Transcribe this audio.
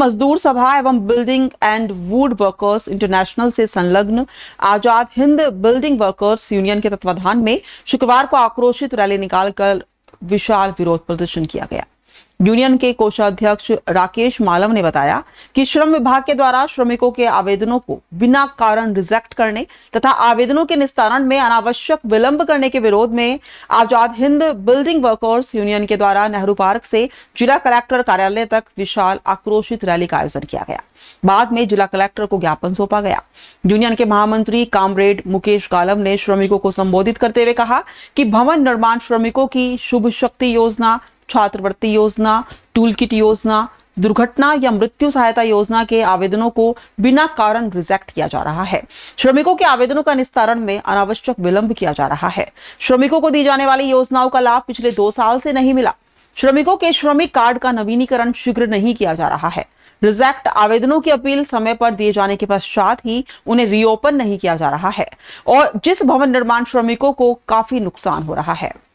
मजदूर सभा एवं building and wood workers international से संलग्न Azad Hind building workers union के तत्वाधान में शुक्रवार को आक्रोशित रैली निकालकर विशाल विरोध प्रदर्शन किया गया यूनियन के कोषाध्यक्ष राकेश मालव ने बताया कि श्रम विभाग के द्वारा श्रमिकों के आवेदनों को बिना कारण रिजेक्ट करने तथा आवेदनों के निस्तारण में अनावश्यक विलंब करने के विरोध में Azad Hind building workers union के द्वारा नेहरू पार्क से जिला कलेक्टर कार्यालय तक विशाल आक्रोशित रैली का आयोजन किया गया बाद में जिला कलेक्टर को ज्ञापन सौंपा गया यूनियन के महामंत्री कामरेड मुकेश गालव ने श्रमिकों को संबोधित करते हुए कहा कि भवन निर्माण श्रमिकों की शुभ शक्ति योजना छात्रवृत्ति योजना टूल किट योजना दुर्घटना या मृत्यु सहायता योजना के आवेदनों को बिना कारण रिजेक्ट किया जा रहा है श्रमिकों के आवेदनों का निस्तारण में अनावश्यक विलंब किया जा रहा है श्रमिकों को दी जाने वाली योजनाओं का लाभ पिछले दो साल से नहीं मिला श्रमिकों के श्रमिक कार्ड का नवीनीकरण शीघ्र नहीं किया जा रहा है रिजेक्ट आवेदनों की अपील समय पर दिए जाने के पश्चात ही उन्हें रीओपन नहीं किया जा रहा है और जिस भवन निर्माण श्रमिकों को काफी नुकसान हो रहा है